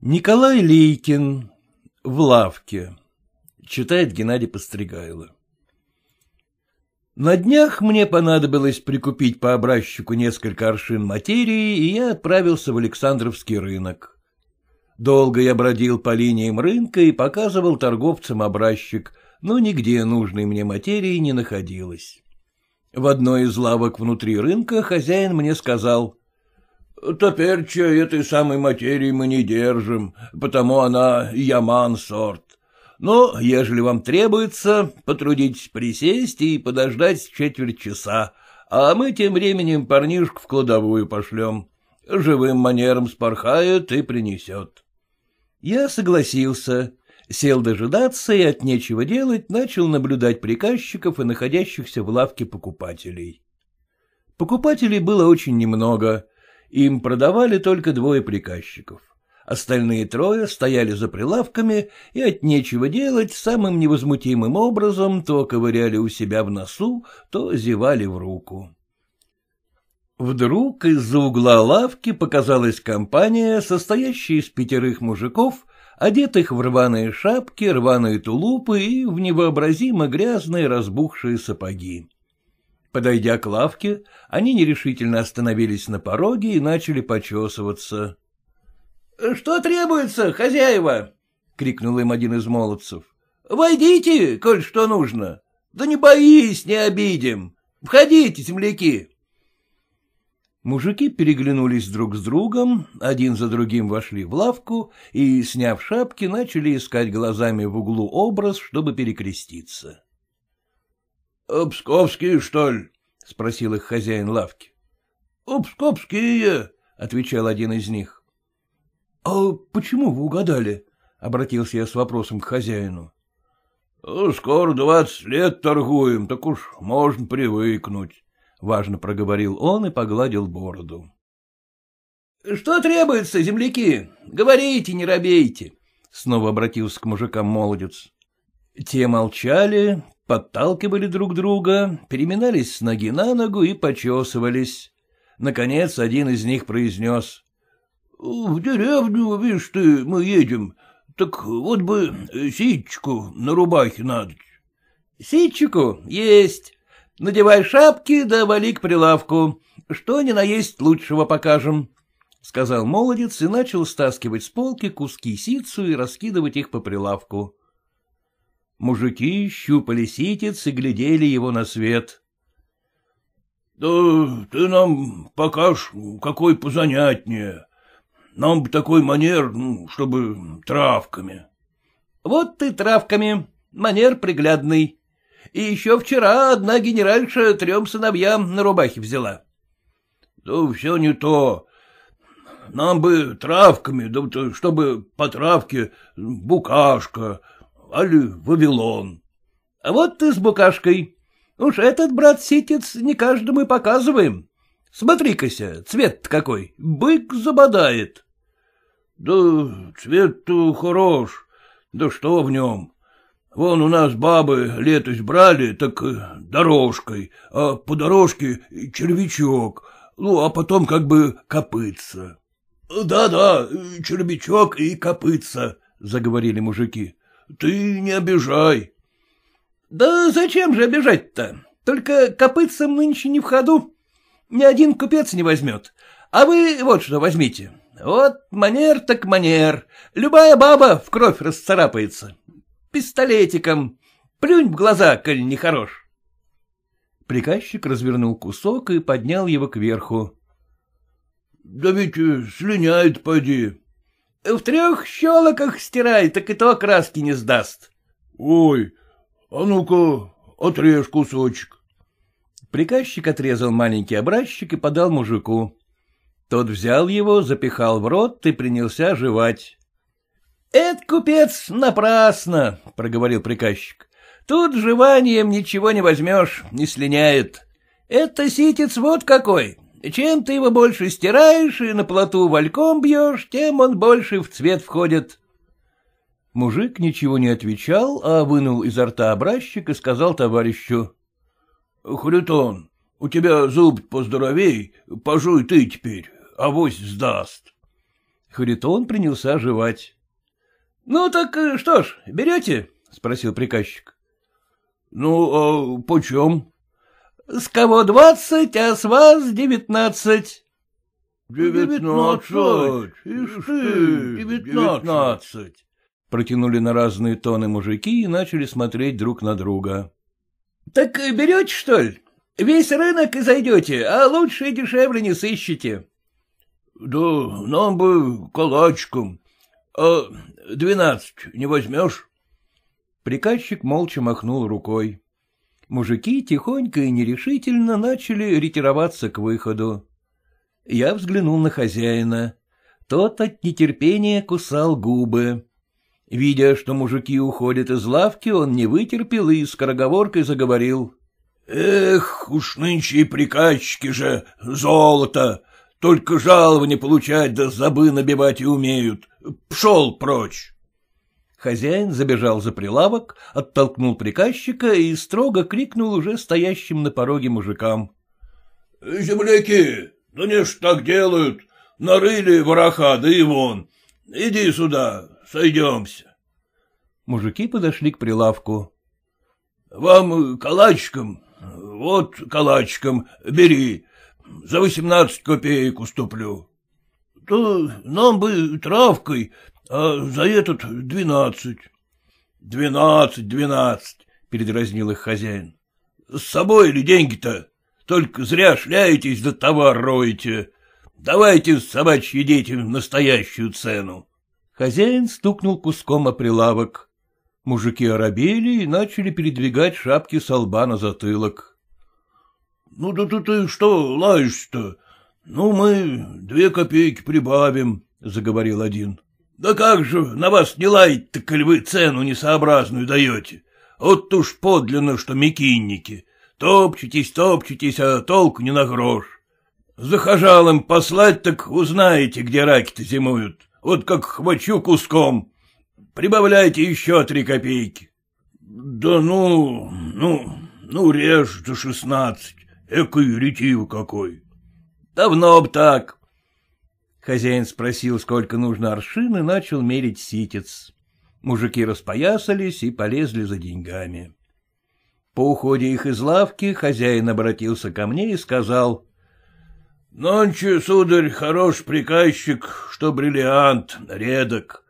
Николай Лейкин. В лавке. Читает Геннадий Постригайло. На днях мне понадобилось прикупить по образчику несколько аршин материи, и я отправился в Александровский рынок. Долго я бродил по линиям рынка и показывал торговцам образчик, но нигде нужной мне материи не находилось. В одной из лавок внутри рынка хозяин мне сказал — Топерче этой самой материи мы не держим, потому она яман сорт. Но, ежели вам требуется, потрудитесь присесть и подождать четверть часа, а мы тем временем парнишку в кладовую пошлем. Живым манером спорхает и принесет. Я согласился, сел дожидаться и от нечего делать начал наблюдать приказчиков и находящихся в лавке покупателей. Покупателей было очень немного — им продавали только двое приказчиков. Остальные трое стояли за прилавками и от нечего делать самым невозмутимым образом то ковыряли у себя в носу, то зевали в руку. Вдруг из-за угла лавки показалась компания, состоящая из пятерых мужиков, одетых в рваные шапки, рваные тулупы и в невообразимо грязные разбухшие сапоги. Подойдя к лавке, они нерешительно остановились на пороге и начали почесываться. — Что требуется, хозяева? — крикнул им один из молодцев. — Войдите, коль что нужно. Да не боись, не обидим. Входите, земляки. Мужики переглянулись друг с другом, один за другим вошли в лавку и, сняв шапки, начали искать глазами в углу образ, чтобы перекреститься. Обсковские что ли? — спросил их хозяин лавки. — Обсковские, отвечал один из них. — А почему вы угадали? — обратился я с вопросом к хозяину. — Скоро двадцать лет торгуем, так уж можно привыкнуть, — важно проговорил он и погладил бороду. — Что требуется, земляки? Говорите, не робейте, — снова обратился к мужикам молодец. Те молчали, подталкивали друг друга, переминались с ноги на ногу и почесывались. Наконец один из них произнес. — В деревню, видишь ты, мы едем, так вот бы э, ситчику на рубахе надо. — Ситчику есть. Надевай шапки да вали к прилавку. Что ни наесть лучшего покажем, — сказал молодец и начал стаскивать с полки куски ситцу и раскидывать их по прилавку. Мужики щупали ситец и глядели его на свет. — Да ты нам покаж, какой позанятнее. Нам бы такой манер, ну, чтобы травками. — Вот ты травками, манер приглядный. И еще вчера одна генеральша трем сыновьям на рубахе взяла. — Да все не то. Нам бы травками, да э, чтобы по травке букашка, али Вавилон. А вот ты с букашкой. Уж этот, брат ситец, не каждому и показываем. Смотри-кася, цвет какой, бык забодает. Да цвет-то хорош, да что в нем. Вон у нас бабы летость брали, так э, дорожкой, а по дорожке червячок, ну, а потом как бы копытца. «Да, — Да-да, червячок и копытца, — заговорили мужики. — Ты не обижай. — Да зачем же обижать-то? Только копытцам нынче не в ходу. Ни один купец не возьмет. А вы вот что возьмите. Вот манер так манер. Любая баба в кровь расцарапается. Пистолетиком. Плюнь в глаза, коль нехорош. Приказчик развернул кусок и поднял его кверху. — Да ведь слиняет, поди. Э, в трех щелоках стирай, так и то краски не сдаст. — Ой, а ну-ка, отрежь кусочек. Приказчик отрезал маленький образчик и подал мужику. Тот взял его, запихал в рот и принялся жевать. — Этот купец, напрасно, — проговорил приказчик. — Тут жеванием ничего не возьмешь, не слиняет. Это ситец вот какой, чем ты его больше стираешь и на плоту вальком бьешь, тем он больше в цвет входит. Мужик ничего не отвечал, а вынул изо рта образчик и сказал товарищу. — Харитон, у тебя зуб поздоровей, пожуй ты теперь, авось сдаст. Харитон принялся жевать. — Ну так э, что ж, берете? — спросил приказчик. — Ну, а почем? С кого двадцать, а с вас девятнадцать. — Девятнадцать, ишь ты, девятнадцать. Протянули на разные тоны мужики и начали смотреть друг на друга. — Так берете, что ли? Весь рынок и зайдете, а лучше и дешевле не сыщете. — Да нам бы калачком. А двенадцать не возьмешь? Приказчик молча махнул рукой. Мужики тихонько и нерешительно начали ретироваться к выходу. Я взглянул на хозяина. Тот от нетерпения кусал губы. Видя, что мужики уходят из лавки, он не вытерпел и скороговоркой заговорил. — Эх, уж нынче и приказчики же, золото! Только жалование получать да забы набивать и умеют. Пшел прочь! Хозяин забежал за прилавок, оттолкнул приказчика и строго крикнул уже стоящим на пороге мужикам. — Земляки, ну не ж так делают, нарыли вороха, да и вон. Иди сюда, сойдемся. Мужики подошли к прилавку. — Вам калачком? Вот калачком, бери, за восемнадцать копеек уступлю. — Да нам бы травкой, — А за этот двенадцать. — Двенадцать, двенадцать, — передразнил их хозяин. — С собой ли деньги-то? Только зря шляетесь да товар роете. Давайте собачьи дети настоящую цену. Хозяин стукнул куском о прилавок. Мужики оробели и начали передвигать шапки с лба на затылок. — Ну да ты, ты что лаешься-то? Ну, мы две копейки прибавим, — заговорил один. Да как же на вас не лаять-то, коль вы цену несообразную даете? Вот уж подлинно, что мекинники. Топчетесь, топчетесь, а толк не на грош. Захожалым послать, так узнаете, где раки-то зимуют. Вот как хвачу куском. Прибавляйте еще три копейки. Да ну, ну, ну, режь до шестнадцать. Экой ретив какой. Давно б так. Хозяин спросил, сколько нужно аршин, и начал мерить ситец. Мужики распоясались и полезли за деньгами. По уходе их из лавки хозяин обратился ко мне и сказал. — Нонче, сударь, хорош приказчик, что бриллиант, редок.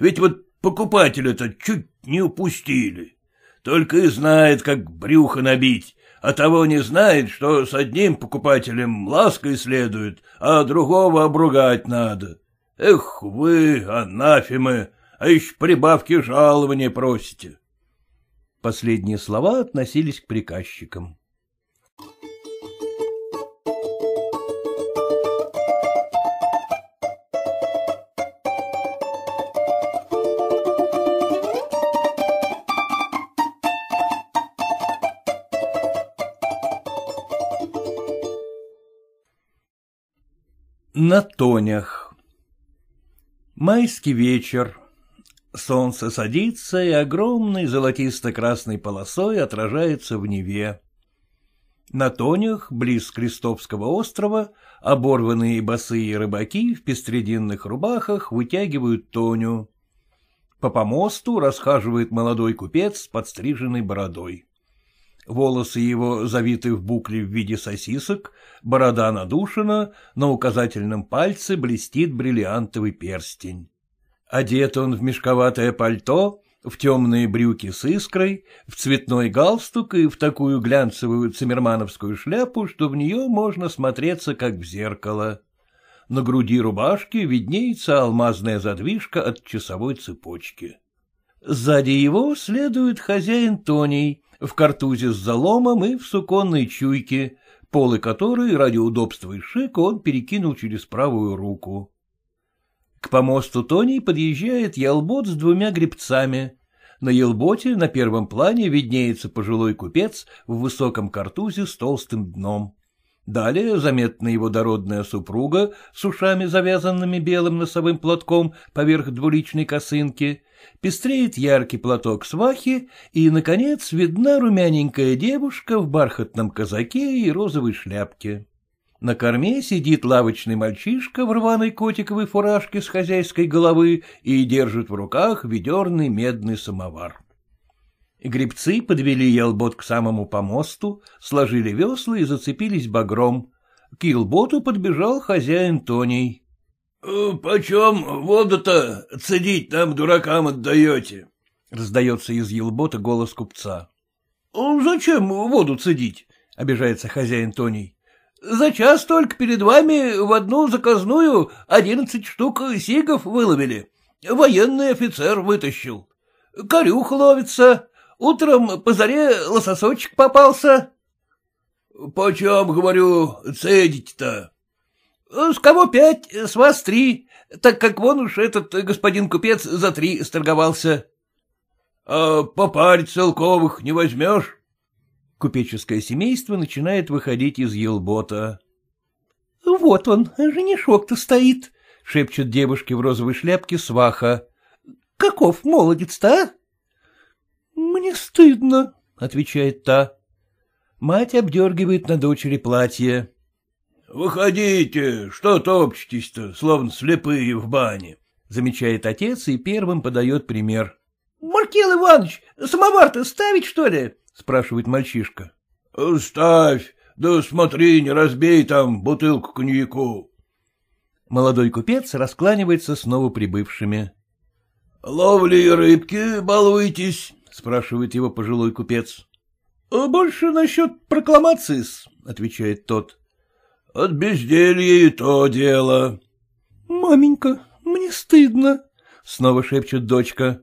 Ведь вот покупателя-то чуть не упустили. Только и знает, как брюхо набить а того не знает, что с одним покупателем лаской следует, а другого обругать надо. Эх вы, анафимы, а еще прибавки жалования просите. Последние слова относились к приказчикам. На тонях Майский вечер. Солнце садится, и огромной золотисто-красной полосой отражается в Неве. На тонях, близ Крестовского острова, оборванные босые рыбаки в пестрединных рубахах вытягивают тоню. По помосту расхаживает молодой купец с подстриженной бородой. Волосы его завиты в букле в виде сосисок, борода надушена, на указательном пальце блестит бриллиантовый перстень. Одет он в мешковатое пальто, в темные брюки с искрой, в цветной галстук и в такую глянцевую цимермановскую шляпу, что в нее можно смотреться, как в зеркало. На груди рубашки виднеется алмазная задвижка от часовой цепочки. Сзади его следует хозяин Тоний, в картузе с заломом и в суконной чуйке, полы которой ради удобства и шика он перекинул через правую руку. К помосту Тони подъезжает елбот с двумя гребцами. На елботе на первом плане виднеется пожилой купец в высоком картузе с толстым дном. Далее заметна его дородная супруга с ушами, завязанными белым носовым платком поверх двуличной косынки, пестреет яркий платок свахи, и, наконец, видна румяненькая девушка в бархатном казаке и розовой шляпке. На корме сидит лавочный мальчишка в рваной котиковой фуражке с хозяйской головы и держит в руках ведерный медный самовар. Гребцы подвели елбот к самому помосту, сложили весла и зацепились багром. К елботу подбежал хозяин Тоний. Э, почем воду-то цедить нам, дуракам, отдаете? — раздается из елбота голос купца. Э, — Зачем воду цедить? — обижается хозяин Тоний. — За час только перед вами в одну заказную одиннадцать штук сигов выловили. Военный офицер вытащил. Корюх ловится. Утром по заре лососочек попался. — Почем, говорю, цедить-то? Э, с кого пять, э, с вас три, так как вон уж этот э, господин купец за три сторговался. — А по паре целковых не возьмешь? Купеческое семейство начинает выходить из елбота. — Вот он, женишок-то стоит, — шепчет девушке в розовой шляпке сваха. — Каков молодец-то, а? — Мне стыдно, — отвечает та. Мать обдергивает на дочери платье. Выходите, что топчетесь-то, словно слепые в бане, — замечает отец и первым подает пример. — Маркел Иванович, самовар-то ставить, что ли? — спрашивает мальчишка. — Ставь, да смотри, не разбей там бутылку коньяку. Молодой купец раскланивается с новоприбывшими. — Ловли рыбки балуйтесь, — спрашивает его пожилой купец. — Больше насчет прокламации-с, отвечает тот. — от безделья и то дело. — Маменька, мне стыдно, — снова шепчет дочка.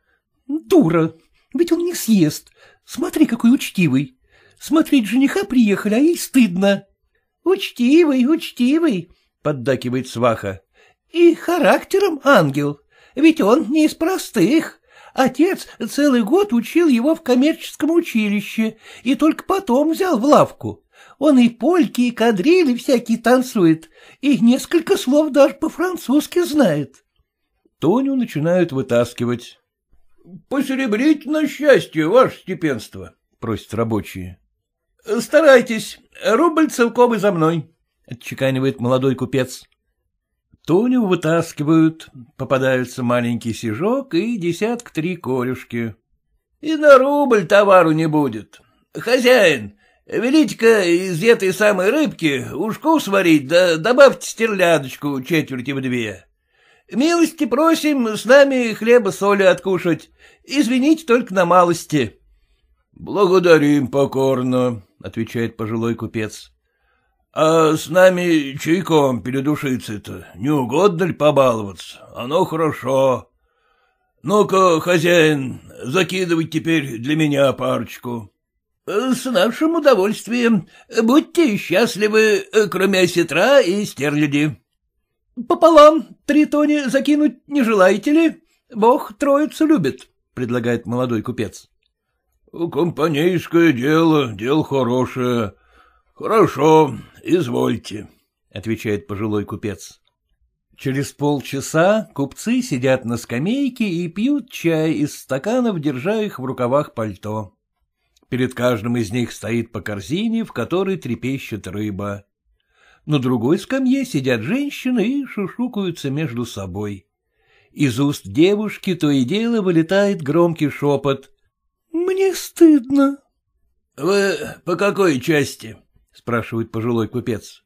— Дура, ведь он не съест. Смотри, какой учтивый. Смотреть жениха приехали, а ей стыдно. — Учтивый, учтивый, — поддакивает сваха. — И характером ангел, ведь он не из простых. Отец целый год учил его в коммерческом училище и только потом взял в лавку. Он и польки, и кадрили всякие танцует, и несколько слов даже по-французски знает. Тоню начинают вытаскивать. — Посеребрить на счастье, ваше степенство, — просят рабочие. — Старайтесь, рубль целковый за мной, — отчеканивает молодой купец. Тоню вытаскивают, попадаются маленький сижок и десятка три корюшки. — И на рубль товару не будет. Хозяин, Велите-ка из этой самой рыбки ушку сварить, да добавьте стерлядочку четверти в две. Милости просим с нами хлеба соли откушать. Извините только на малости. — Благодарим покорно, — отвечает пожилой купец. — А с нами чайком передушиться-то не угодно ли побаловаться? Оно хорошо. Ну-ка, хозяин, закидывай теперь для меня парочку. Э, с нашим удовольствием. Будьте счастливы, э, кроме осетра и стерляди. Пополам три тони закинуть не желаете ли? Бог троицу любит, предлагает молодой купец. Компанейское дело, дело хорошее. Хорошо, извольте, отвечает пожилой купец. Через полчаса купцы сидят на скамейке и пьют чай из стаканов, держа их в рукавах пальто. Перед каждым из них стоит по корзине, в которой трепещет рыба. На другой скамье сидят женщины и шушукаются между собой. Из уст девушки то и дело вылетает громкий шепот. «Мне стыдно». «Вы по какой части?» — спрашивает пожилой купец.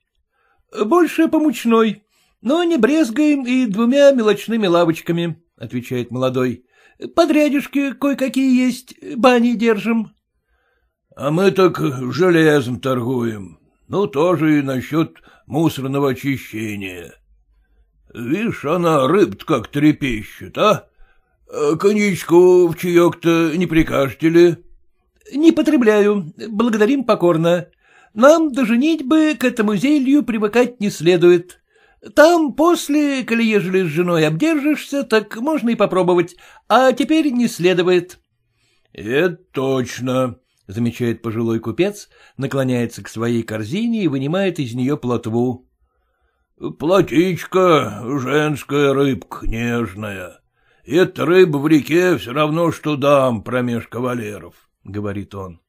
«Больше по мучной, но не брезгаем и двумя мелочными лавочками», — отвечает молодой. «Подрядишки кое-какие есть, бани держим». А мы так железом торгуем. Ну, тоже и насчет мусорного очищения. Вишь, она рыбт как трепещет, а? Э, коньячку в чаек-то не прикажете ли? Не потребляю, благодарим покорно. Нам доженить бы к этому зелью привыкать не следует. Там после, коли ежели с женой обдержишься, так можно и попробовать, а теперь не следует. — Это точно, — замечает пожилой купец, наклоняется к своей корзине и вынимает из нее плотву. — Плотичка, женская рыбка, нежная. Эта рыба в реке все равно, что дам промеж кавалеров, — говорит он.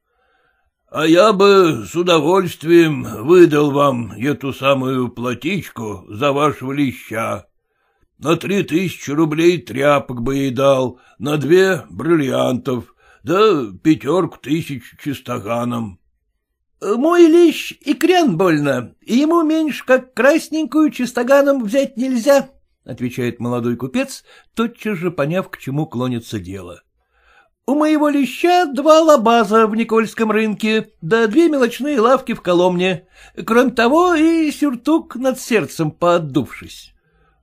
— А я бы с удовольствием выдал вам эту самую плотичку за вашего леща. На три тысячи рублей тряпок бы и дал, на две — бриллиантов — да пятерку тысяч чистоганом. Мой лещ и крян больно, и ему меньше, как красненькую, чистоганом взять нельзя, — отвечает молодой купец, тотчас же поняв, к чему клонится дело. У моего леща два лабаза в Никольском рынке, да две мелочные лавки в Коломне. Кроме того, и сюртук над сердцем поотдувшись.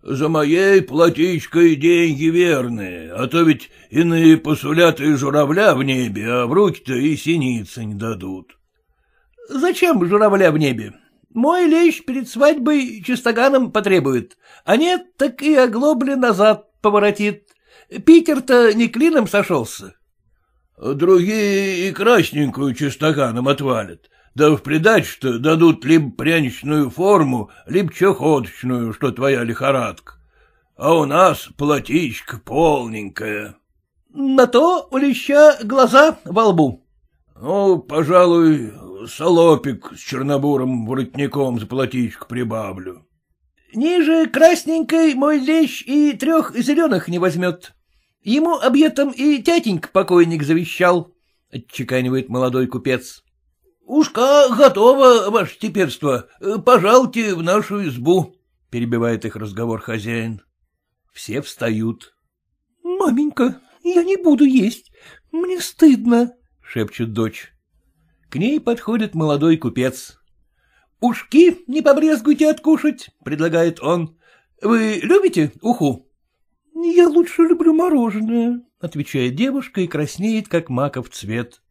За моей платичкой деньги верные, а то ведь иные посулят журавля в небе, а в руки-то и синицы не дадут. — Зачем журавля в небе? Мой лещ перед свадьбой чистоганом потребует, а нет, так и оглобли назад поворотит. Питер-то не клином сошелся. — Другие и красненькую чистоганом отвалят, да в придачу-то дадут либо пряничную форму, либо чахоточную, что твоя лихорадка. А у нас платичка полненькая. — На то у леща глаза во лбу. — Ну, пожалуй, солопик с чернобурым воротником за платичку прибавлю. — Ниже красненькой мой лещ и трех зеленых не возьмет. Ему объетом и тятенька покойник завещал, — отчеканивает молодой купец. — Ушка готова, ваше теперство, пожалуйте в нашу избу, — перебивает их разговор хозяин. Все встают. — Маменька, я не буду есть, мне стыдно, — шепчет дочь. К ней подходит молодой купец. — Ушки не побрезгуйте откушать, — предлагает он. — Вы любите уху? — Я лучше люблю мороженое, — отвечает девушка и краснеет, как маков цвет.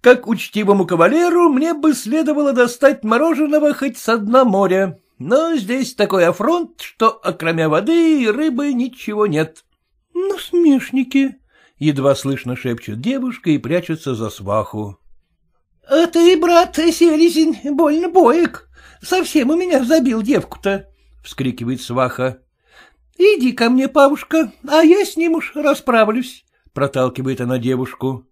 Как учтивому кавалеру мне бы следовало достать мороженого хоть с дна моря, но здесь такой афронт, что окромя воды и рыбы ничего нет. — Ну смешники! едва слышно шепчет девушка и прячется за сваху. — А ты, брат, селезень, больно боек. Совсем у меня забил девку-то, — вскрикивает сваха. — Иди ко мне, павушка, а я с ним уж расправлюсь, — проталкивает она девушку.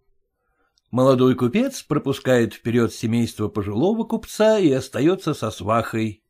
Молодой купец пропускает вперед семейство пожилого купца и остается со свахой.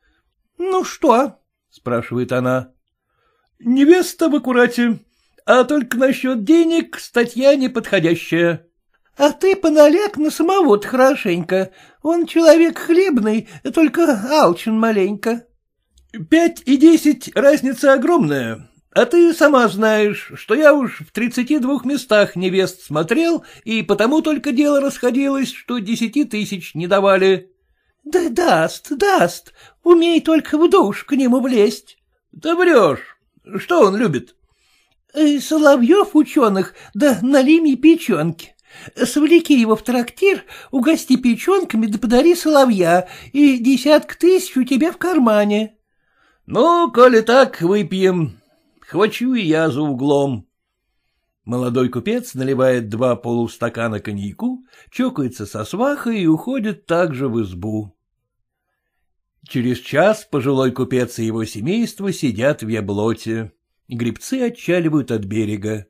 — Ну что? — спрашивает она. — Невеста в аккурате, а только насчет денег статья неподходящая. — А ты поналяг на самого то хорошенько. Он человек хлебный, только алчен маленько. — Пять и десять — разница огромная. А ты сама знаешь, что я уж в тридцати двух местах невест смотрел, и потому только дело расходилось, что десяти тысяч не давали. — Да даст, даст, умей только в душ к нему влезть. — Ты врешь. Что он любит? — э, Соловьев ученых, да налими печенки. Свлеки его в трактир, угости печенками да подари соловья, и десятка тысяч у тебя в кармане. — Ну, коли так, выпьем. Хвачу и я за углом. Молодой купец наливает два полустакана коньяку, чокается со свахой и уходит также в избу. Через час пожилой купец и его семейство сидят в яблоте. Грибцы отчаливают от берега.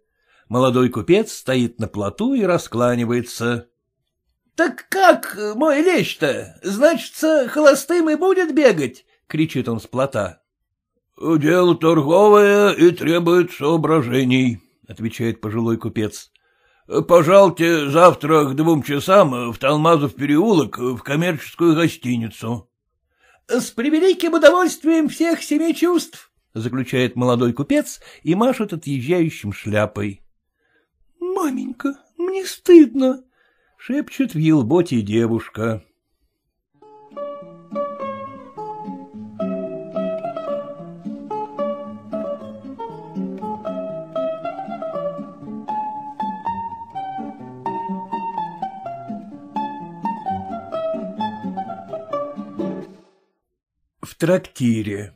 Молодой купец стоит на плоту и раскланивается. — Так как, мой лещ-то, значится, холостым и будет бегать? — кричит он с плота. — Дело торговое и требует соображений, — отвечает пожилой купец. — Пожалуйте завтра к двум часам в Талмазов переулок в коммерческую гостиницу. — С превеликим удовольствием всех семи чувств, — заключает молодой купец и машет отъезжающим шляпой. — Маменька, мне стыдно, — шепчет в елботе девушка. трактире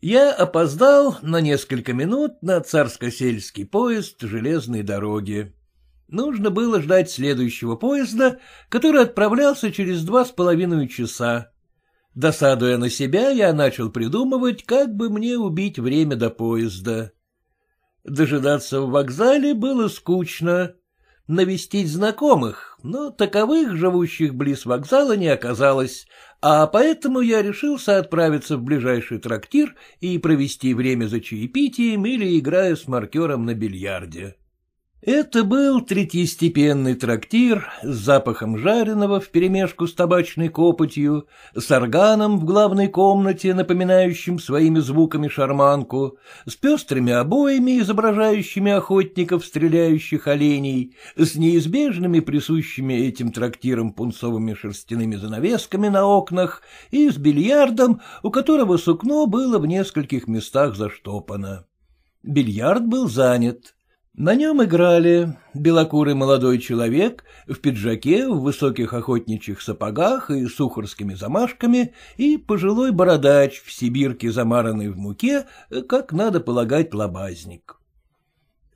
Я опоздал на несколько минут на царско-сельский поезд железной дороги. Нужно было ждать следующего поезда, который отправлялся через два с половиной часа. Досадуя на себя, я начал придумывать, как бы мне убить время до поезда. Дожидаться в вокзале было скучно. Навестить знакомых, но таковых, живущих близ вокзала, не оказалось, а поэтому я решился отправиться в ближайший трактир и провести время за чаепитием или играя с маркером на бильярде. Это был третьестепенный трактир с запахом жареного вперемешку с табачной копотью, с органом в главной комнате, напоминающим своими звуками шарманку, с пестрыми обоями, изображающими охотников, стреляющих оленей, с неизбежными присущими этим трактирам пунцовыми шерстяными занавесками на окнах и с бильярдом, у которого сукно было в нескольких местах заштопано. Бильярд был занят. На нем играли белокурый молодой человек в пиджаке, в высоких охотничьих сапогах и сухарскими замашками, и пожилой бородач в сибирке, замаранный в муке, как надо полагать, лобазник.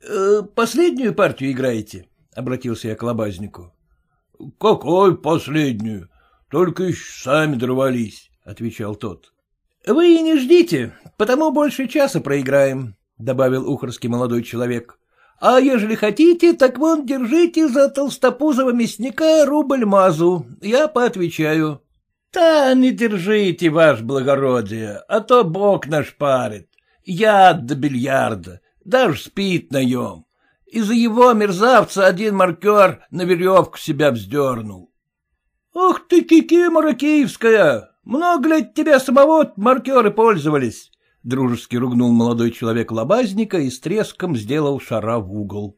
«Э, — Последнюю партию играете? — обратился я к лобазнику. — Какой последнюю? Только еще сами дорвались, — отвечал тот. — Вы и не ждите, потому больше часа проиграем, — добавил ухарский молодой человек. А ежели хотите, так вон держите за толстопузого мясника рубль мазу, я поотвечаю. — Да не держите, ваше благородие, а то бог наш парит. Яд до бильярда, даже спит на нем. Из-за его мерзавца один маркер на веревку себя вздернул. — Ух ты, Кикимора Киевская! Много лет тебя самого маркеры пользовались. — дружески ругнул молодой человек лобазника и с треском сделал шара в угол.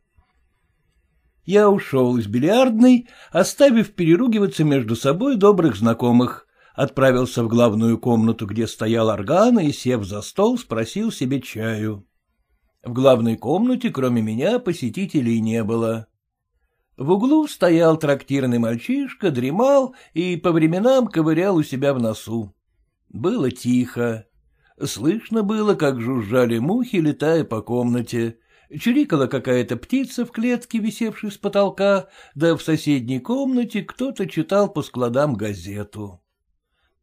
Я ушел из бильярдной, оставив переругиваться между собой добрых знакомых. Отправился в главную комнату, где стоял орган, и, сев за стол, спросил себе чаю. В главной комнате, кроме меня, посетителей не было. В углу стоял трактирный мальчишка, дремал и по временам ковырял у себя в носу. Было тихо. Слышно было, как жужжали мухи, летая по комнате. Чирикала какая-то птица в клетке, висевшей с потолка, да в соседней комнате кто-то читал по складам газету.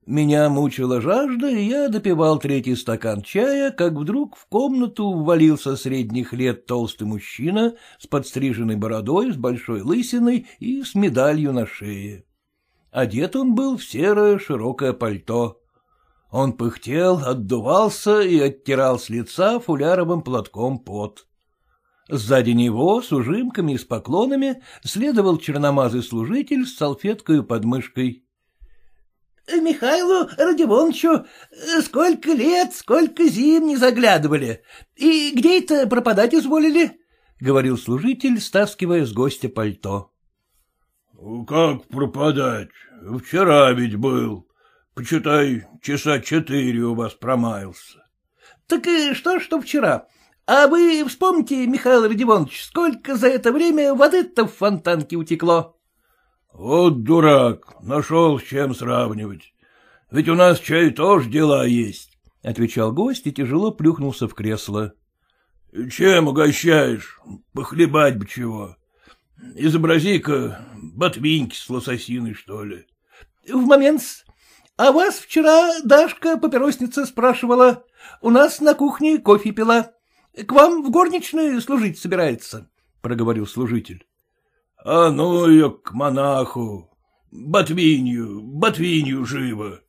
Меня мучила жажда, и я допивал третий стакан чая, как вдруг в комнату ввалился средних лет толстый мужчина с подстриженной бородой, с большой лысиной и с медалью на шее. Одет он был в серое широкое пальто. Он пыхтел, отдувался и оттирал с лица фуляровым платком пот. Сзади него с ужимками и с поклонами следовал черномазый служитель с салфеткой под мышкой. «Э, — Михайлу Родионовичу э, сколько лет, сколько зим не заглядывали. И где это пропадать изволили? — говорил служитель, стаскивая с гостя пальто. — Как пропадать? Вчера ведь был, Почитай, часа четыре у вас промаялся. — Так и что, что вчера? А вы вспомните, Михаил Родионович, сколько за это время воды-то в фонтанке утекло? — Вот дурак, нашел с чем сравнивать. Ведь у нас чай тоже дела есть, — отвечал гость и тяжело плюхнулся в кресло. — Чем угощаешь? Похлебать бы чего. Изобрази-ка ботвиньки с лососиной, что ли. — В момент а вас вчера Дашка, папиросница, спрашивала. У нас на кухне кофе пила. К вам в горничную служить собирается, — проговорил служитель. — А ну ее к монаху! Ботвинью, ботвинью живо!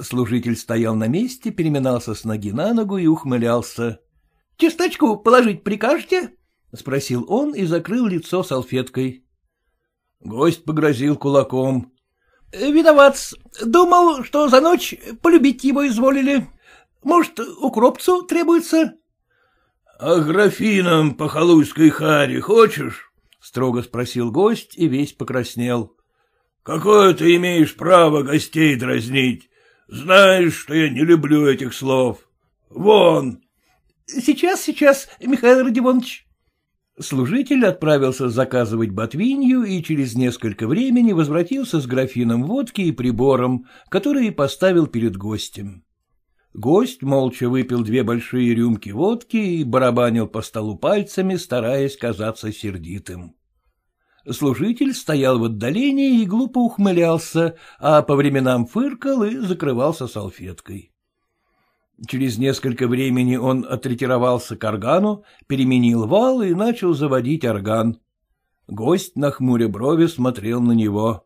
Служитель стоял на месте, переминался с ноги на ногу и ухмылялся. — Чесночку положить прикажете? — спросил он и закрыл лицо салфеткой. Гость погрозил кулаком. — Виноват. Думал, что за ночь полюбить его изволили. Может, укропцу требуется? — А графином по халуйской харе хочешь? — строго спросил гость и весь покраснел. — Какое ты имеешь право гостей дразнить? Знаешь, что я не люблю этих слов. Вон! — Сейчас, сейчас, Михаил Родионович. Служитель отправился заказывать ботвинью и через несколько времени возвратился с графином водки и прибором, который поставил перед гостем. Гость молча выпил две большие рюмки водки и барабанил по столу пальцами, стараясь казаться сердитым. Служитель стоял в отдалении и глупо ухмылялся, а по временам фыркал и закрывался салфеткой. Через несколько времени он отретировался к органу, переменил вал и начал заводить орган. Гость, на нахмуря брови, смотрел на него.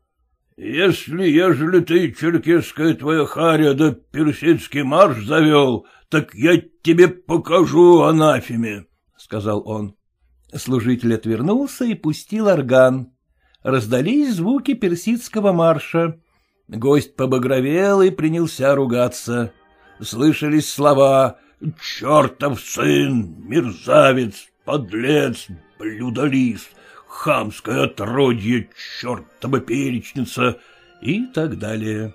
— Если, ежели ты, черкесская твоя харя, да персидский марш завел, так я тебе покажу анафеме, — сказал он. Служитель отвернулся и пустил орган. Раздались звуки персидского марша. Гость побагровел и принялся ругаться. — слышались слова «Чертов сын, мерзавец, подлец, блюдолист, хамское отродье, чертова перечница» и так далее.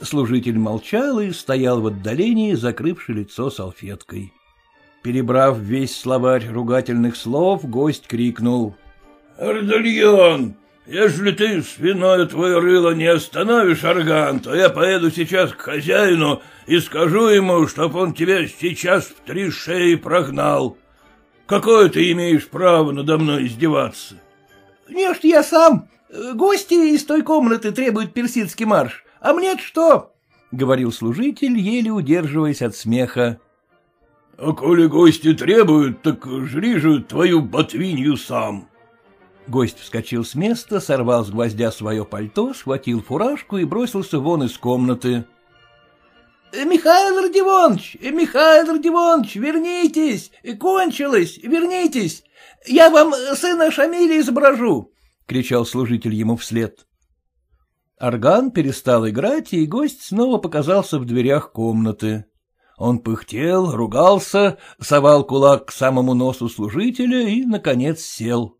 Служитель молчал и стоял в отдалении, закрывши лицо салфеткой. Перебрав весь словарь ругательных слов, гость крикнул. — Ардальон, если ты свиное твое рыло не остановишь, Арган, то я поеду сейчас к хозяину и скажу ему, чтоб он тебя сейчас в три шеи прогнал. Какое ты имеешь право надо мной издеваться? — Не, я сам. Гости из той комнаты требуют персидский марш. А мне что? — говорил служитель, еле удерживаясь от смеха. — А коли гости требуют, так жри же твою ботвинью сам, Гость вскочил с места, сорвал с гвоздя свое пальто, схватил фуражку и бросился вон из комнаты. «Э, — Михаил Родионович! Э, Михаил Родионович, вернитесь! Э, кончилось! Вернитесь! Я вам сына Шамиля изображу! — кричал служитель ему вслед. Орган перестал играть, и гость снова показался в дверях комнаты. Он пыхтел, ругался, совал кулак к самому носу служителя и, наконец, сел. —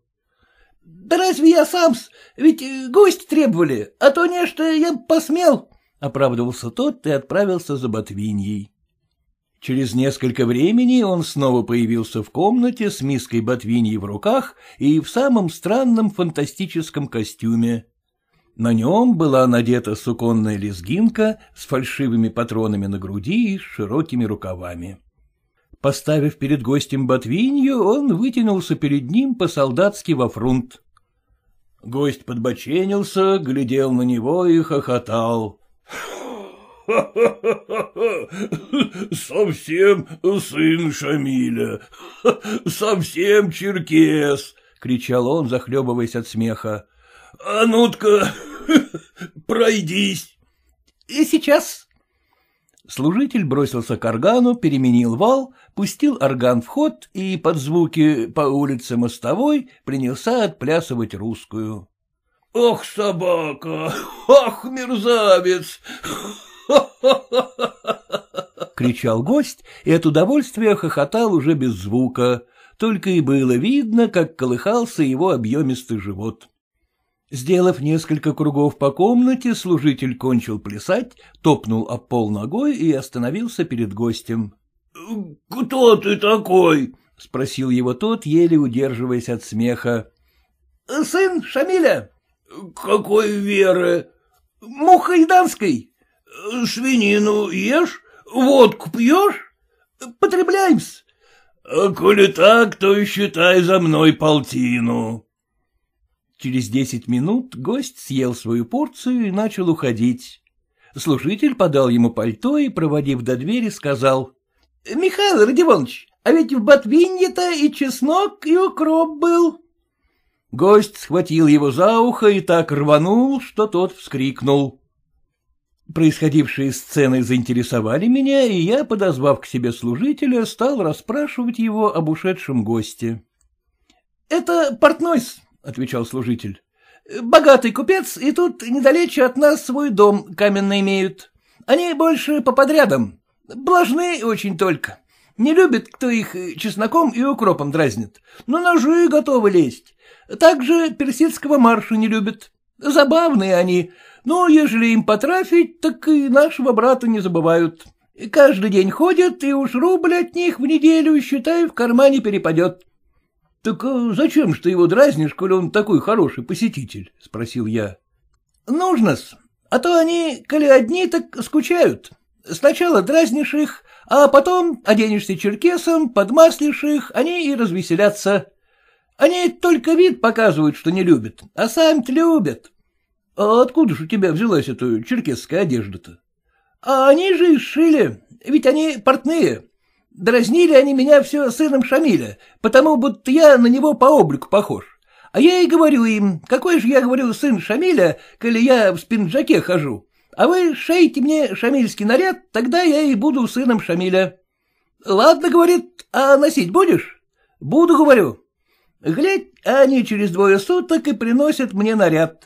да разве я сам, ведь э, гость требовали, а то нечто я посмел, — оправдывался тот и отправился за ботвиньей. Через несколько времени он снова появился в комнате с миской ботвиньи в руках и в самом странном фантастическом костюме. На нем была надета суконная лезгинка с фальшивыми патронами на груди и широкими рукавами. Поставив перед гостем ботвинью, он вытянулся перед ним по-солдатски во фрунт. Гость подбоченился, глядел на него и хохотал. Совсем сын Шамиля, совсем черкес, кричал он, захлебываясь от смеха. А нутка, ка пройдись. И сейчас, Служитель бросился к органу, переменил вал, пустил орган в ход и под звуки по улице мостовой принялся отплясывать русскую. — Ох, собака! Ох, мерзавец! — кричал гость и от удовольствия хохотал уже без звука. Только и было видно, как колыхался его объемистый живот. Сделав несколько кругов по комнате, служитель кончил плясать, топнул об пол ногой и остановился перед гостем. — Кто ты такой? — спросил его тот, еле удерживаясь от смеха. — Сын Шамиля. — Какой веры? — Мухайданской. — Свинину ешь, водку пьешь? — Потребляемся. — а Коли так, то считай за мной полтину. Через десять минут гость съел свою порцию и начал уходить. Служитель подал ему пальто и, проводив до двери, сказал. — Михаил Родионович, а ведь в Ботвинье-то и чеснок, и укроп был. Гость схватил его за ухо и так рванул, что тот вскрикнул. Происходившие сцены заинтересовали меня, и я, подозвав к себе служителя, стал расспрашивать его об ушедшем госте. — Это портнойс, — отвечал служитель. «Э, — Богатый купец, и тут недалече от нас свой дом каменный имеют. Они больше по подрядам. Блажны очень только. Не любит, кто их э, чесноком и укропом дразнит. Но ножи готовы лезть. Также персидского марша не любят, Забавные они, но ну, ежели им потрафить, так и нашего брата не забывают. Каждый день ходят, и уж рубль от них в неделю, считай, в кармане перепадет. — Так э, зачем же ты его дразнишь, коли он такой хороший посетитель? — спросил я. — Нужно-с, а то они, коли одни, так скучают. Сначала дразнишь их, а потом оденешься черкесом, подмаслишь их, они и развеселятся. Они только вид показывают, что не любят, а сами-то любят. А откуда же у тебя взялась эта черкесская одежда-то? А они же и шили, ведь они портные, Дразнили они меня все сыном Шамиля, потому будто я на него по облику похож. А я и говорю им, какой же я, говорю, сын Шамиля, коли я в спинджаке хожу. А вы шейте мне шамильский наряд, тогда я и буду сыном Шамиля. Ладно, говорит, а носить будешь? Буду, говорю. Глядь, они через двое суток и приносят мне наряд.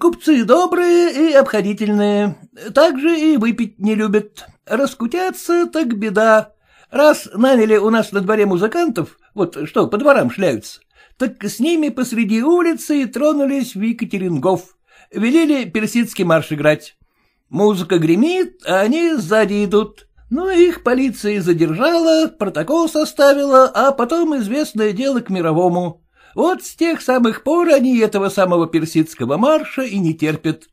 Купцы добрые и обходительные, также и выпить не любят. Раскутятся, так беда. Раз наняли у нас на дворе музыкантов, вот что по дворам шляются, так с ними посреди улицы тронулись в Екатерингов. Велели персидский марш играть. Музыка гремит, а они сзади идут. Но ну, их полиция задержала, протокол составила, а потом известное дело к мировому. Вот с тех самых пор они этого самого персидского марша и не терпят.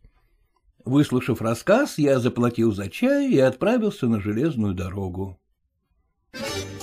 Выслушав рассказ, я заплатил за чай и отправился на железную дорогу. you